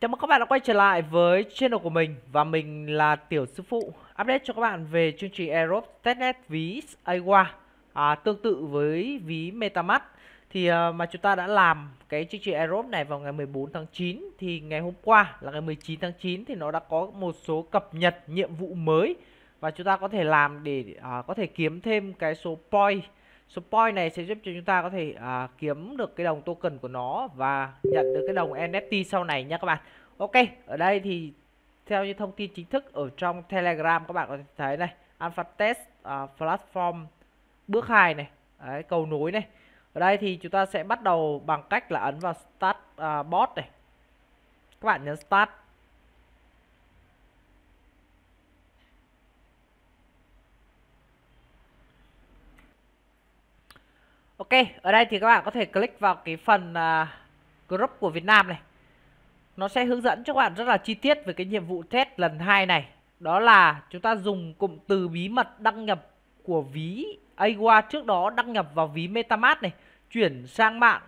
Chào mừng các bạn đã quay trở lại với channel của mình và mình là Tiểu Sư Phụ Update cho các bạn về chương trình Aerob Testnet ví AWA à, Tương tự với ví Metamask Thì à, mà chúng ta đã làm cái chương trình Aerob này vào ngày 14 tháng 9 Thì ngày hôm qua là ngày 19 tháng 9 thì nó đã có một số cập nhật nhiệm vụ mới Và chúng ta có thể làm để à, có thể kiếm thêm cái số point Spoil này sẽ giúp cho chúng ta có thể à, kiếm được cái đồng token của nó và nhận được cái đồng NFT sau này nha các bạn. Ok, ở đây thì theo như thông tin chính thức ở trong Telegram các bạn có thể thấy này, Alpha Test à, Platform bước 2 này, đấy, cầu nối này. Ở đây thì chúng ta sẽ bắt đầu bằng cách là ấn vào Start à, Bot này. Các bạn nhấn Start Ok, ở đây thì các bạn có thể click vào cái phần uh, group của Việt Nam này. Nó sẽ hướng dẫn cho các bạn rất là chi tiết về cái nhiệm vụ test lần 2 này. Đó là chúng ta dùng cụm từ bí mật đăng nhập của ví AWA trước đó đăng nhập vào ví MetaMask này, chuyển sang mạng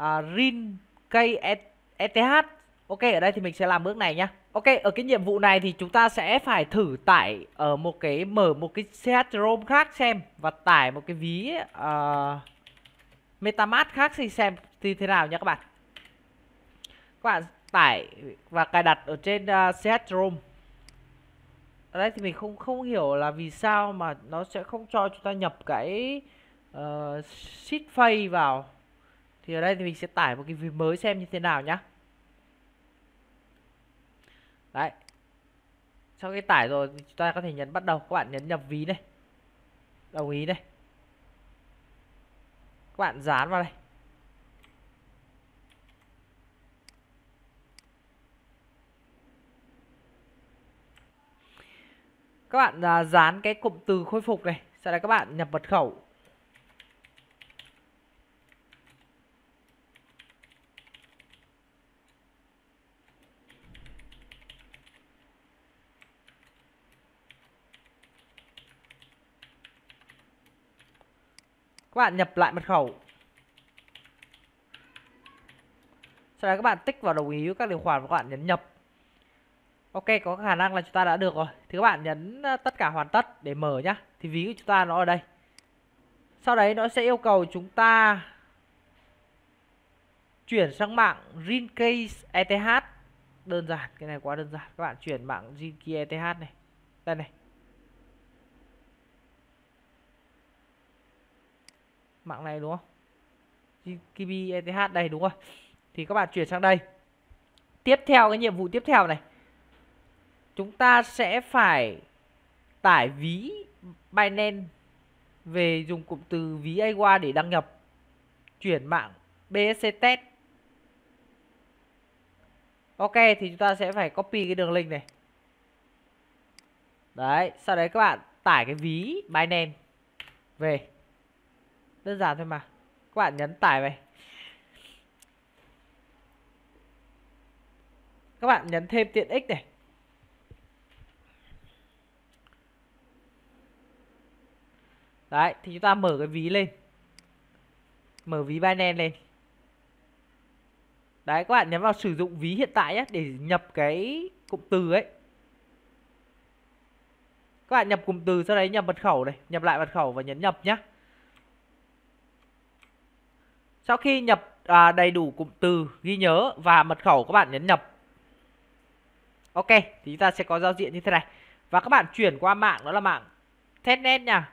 uh, RIN KETH. Ok, ở đây thì mình sẽ làm bước này nhé. Ok, ở cái nhiệm vụ này thì chúng ta sẽ phải thử tải ở ờ, một cái mở một cái xe ROM khác xem và tải một cái ví uh, MetaMask khác xem thì thế nào nha các bạn. Các bạn tải và cài đặt ở trên uh, ờ, set ROM. Ở đây thì mình không không hiểu là vì sao mà nó sẽ không cho chúng ta nhập cái uh, sheet face vào. Thì ở đây thì mình sẽ tải một cái ví mới xem như thế nào nhá đấy sau khi tải rồi chúng ta có thể nhấn bắt đầu các bạn nhấn nhập ví này đồng ý này các bạn dán vào đây các bạn à, dán cái cụm từ khôi phục này sau đó các bạn nhập mật khẩu các bạn nhập lại mật khẩu sau đó các bạn tích vào đồng ý với các điều khoản và các bạn nhấn nhập ok có khả năng là chúng ta đã được rồi thì các bạn nhấn ờ, tất cả hoàn tất để mở nhá thì ví của chúng ta nó ở đây sau đấy nó sẽ yêu cầu chúng ta chuyển sang mạng Rinkase ETH đơn giản cái này quá đơn giản các bạn chuyển mạng Rinkase ETH này đây này mạng này đúng không GB ETH đây đúng rồi thì các bạn chuyển sang đây tiếp theo cái nhiệm vụ tiếp theo này chúng ta sẽ phải tải ví Binance về dùng cụm từ ví AWA để đăng nhập chuyển mạng BSC test Ok thì chúng ta sẽ phải copy cái đường link này Đấy sau đấy các bạn tải cái ví Binance về đơn giản thôi mà các bạn nhấn tải về các bạn nhấn thêm tiện ích này đấy thì chúng ta mở cái ví lên mở ví Binance lên đấy các bạn nhấn vào sử dụng ví hiện tại nhé để nhập cái cụm từ ấy các bạn nhập cụm từ sau đấy nhập mật khẩu này nhập lại mật khẩu và nhấn nhập nhé sau khi nhập à, đầy đủ cụm từ ghi nhớ và mật khẩu các bạn nhấn nhập. Ok, thì chúng ta sẽ có giao diện như thế này. Và các bạn chuyển qua mạng đó là mạng testnet nha.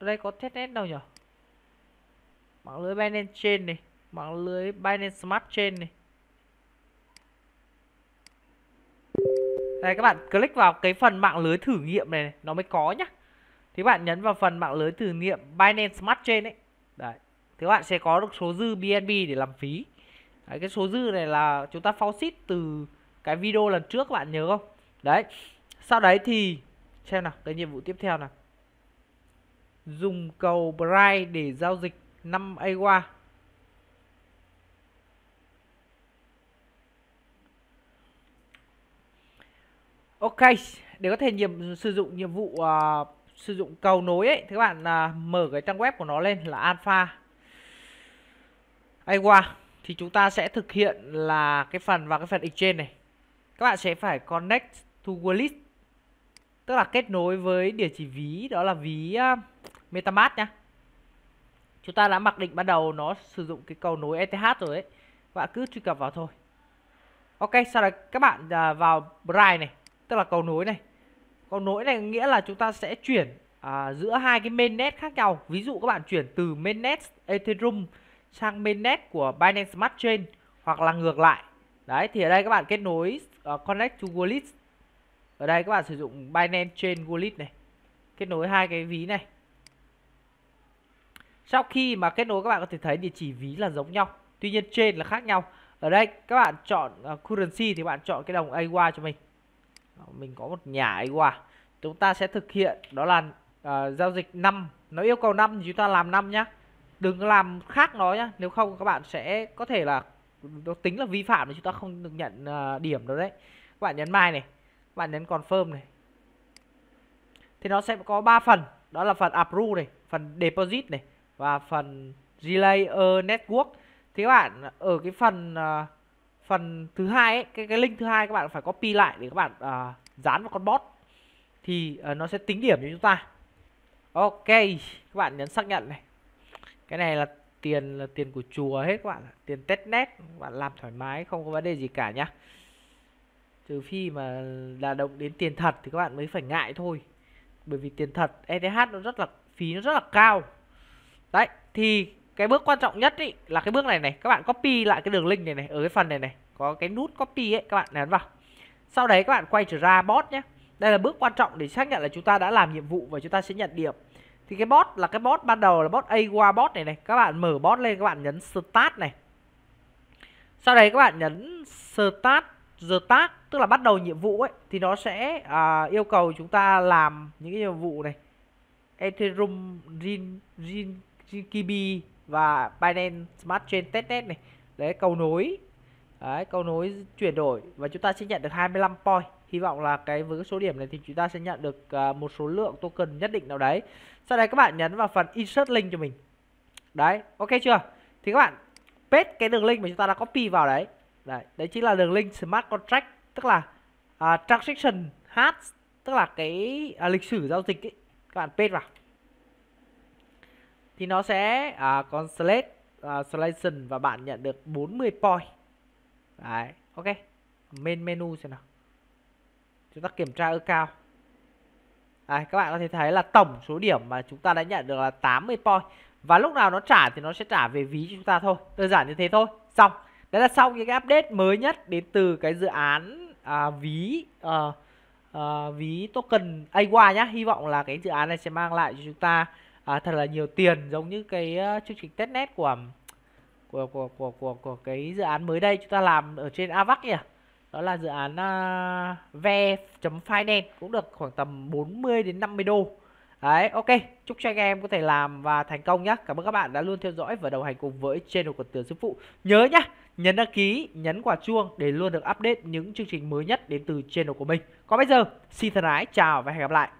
đây có testnet đâu nhỉ? Mạng lưới Binance Chain này, mạng lưới Binance Smart Chain này. Đây các bạn click vào cái phần mạng lưới thử nghiệm này, này nó mới có nhá. Thì các bạn nhấn vào phần mạng lưới thử nghiệm Binance Smart Chain ấy. Đấy. Thì các bạn sẽ có được số dư BNB để làm phí. Đấy, cái số dư này là chúng ta faucet từ cái video lần trước các bạn nhớ không? Đấy. Sau đấy thì xem nào, cái nhiệm vụ tiếp theo nào. Dùng cầu Bright để giao dịch 5 AWA Ok, để có thể nhiệm, sử dụng nhiệm vụ uh, sử dụng cầu nối ấy, thì các bạn uh, mở cái trang web của nó lên là alpha. Aiwa thì chúng ta sẽ thực hiện là cái phần vào cái phần exchange này. Các bạn sẽ phải connect to wallet. Tức là kết nối với địa chỉ ví đó là ví uh, MetaMask nhá. Chúng ta đã mặc định ban đầu nó sử dụng cái cầu nối ETH rồi ấy. Các bạn cứ truy cập vào thôi. Ok, sau đó các bạn uh, vào Bride này tức là cầu nối này cầu nối này nghĩa là chúng ta sẽ chuyển à, giữa hai cái mainnet khác nhau ví dụ các bạn chuyển từ mainnet ethereum sang mainnet của binance smart chain hoặc là ngược lại đấy thì ở đây các bạn kết nối uh, connect to wallet ở đây các bạn sử dụng binance chain wallet này kết nối hai cái ví này sau khi mà kết nối các bạn có thể thấy địa chỉ ví là giống nhau tuy nhiên trên là khác nhau ở đây các bạn chọn uh, currency thì bạn chọn cái đồng AY cho mình Ờ, mình có một nhà nhả quả chúng ta sẽ thực hiện đó là uh, giao dịch 5 nó yêu cầu 5 thì chúng ta làm 5 nhá đừng làm khác nó nhá nếu không các bạn sẽ có thể là nó tính là vi phạm thì chúng ta không được nhận uh, điểm đâu đấy các bạn nhấn mai này các bạn nhấn confirm này thì nó sẽ có 3 phần đó là phần approve này phần deposit này và phần relay network thì các bạn ở cái phần uh, phần thứ hai ấy, cái cái link thứ hai các bạn phải copy lại để các bạn uh, dán vào con bot thì uh, nó sẽ tính điểm cho chúng ta ok các bạn nhấn xác nhận này cái này là tiền là tiền của chùa hết các bạn tiền test net các bạn làm thoải mái không có vấn đề gì cả nhá trừ phi mà là động đến tiền thật thì các bạn mới phải ngại thôi bởi vì tiền thật ETH nó rất là phí nó rất là cao đấy thì cái bước quan trọng nhất ý, là cái bước này này các bạn copy lại cái đường link này này ở cái phần này này có cái nút copy ấy các bạn nhấn vào sau đấy các bạn quay trở ra bot nhé đây là bước quan trọng để xác nhận là chúng ta đã làm nhiệm vụ và chúng ta sẽ nhận điểm thì cái bot là cái bot ban đầu là bot aqua bot này này các bạn mở bot lên các bạn nhấn start này sau đấy các bạn nhấn start the task tức là bắt đầu nhiệm vụ ấy thì nó sẽ à, yêu cầu chúng ta làm những cái nhiệm vụ này Ethereum Jin Jin kibi và Binance Smart Chain Testnet này đấy cầu nối đấy, cầu nối chuyển đổi và chúng ta sẽ nhận được 25 point hy vọng là cái với cái số điểm này thì chúng ta sẽ nhận được à, một số lượng token nhất định nào đấy sau đây các bạn nhấn vào phần insert link cho mình đấy ok chưa thì các bạn paste cái đường link mà chúng ta đã copy vào đấy đấy, đấy chính là đường link smart contract tức là uh, transaction hash tức là cái uh, lịch sử giao dịch ấy các bạn paste vào thì nó sẽ à, con select uh, selection và bạn nhận được 40 point đấy ok main menu xem nào chúng ta kiểm tra cao đấy, các bạn có thể thấy là tổng số điểm mà chúng ta đã nhận được là 80 point và lúc nào nó trả thì nó sẽ trả về ví cho chúng ta thôi đơn giản như thế thôi xong đấy là xong những cái update mới nhất đến từ cái dự án à, ví à, à, ví token AY nhá hy vọng là cái dự án này sẽ mang lại cho chúng ta à, thật là nhiều tiền giống như cái ờ, chương trình testnet của của của của của của cái dự án mới đây chúng ta làm ở trên Avax nhỉ. Đó là dự án uh, ờ, ve.finance cũng được khoảng tầm 40 đến 50 đô. Đấy, ok, chúc cho anh em có thể làm và thành công nhé. Cảm ơn các bạn đã luôn theo dõi và đồng hành cùng với channel của Tường Sư Phụ. Nhớ nhá, nhấn đăng ký, nhấn quả chuông để luôn được update những chương trình mới nhất đến từ channel của mình. Còn bây giờ, xin thân ái, chào và hẹn gặp lại.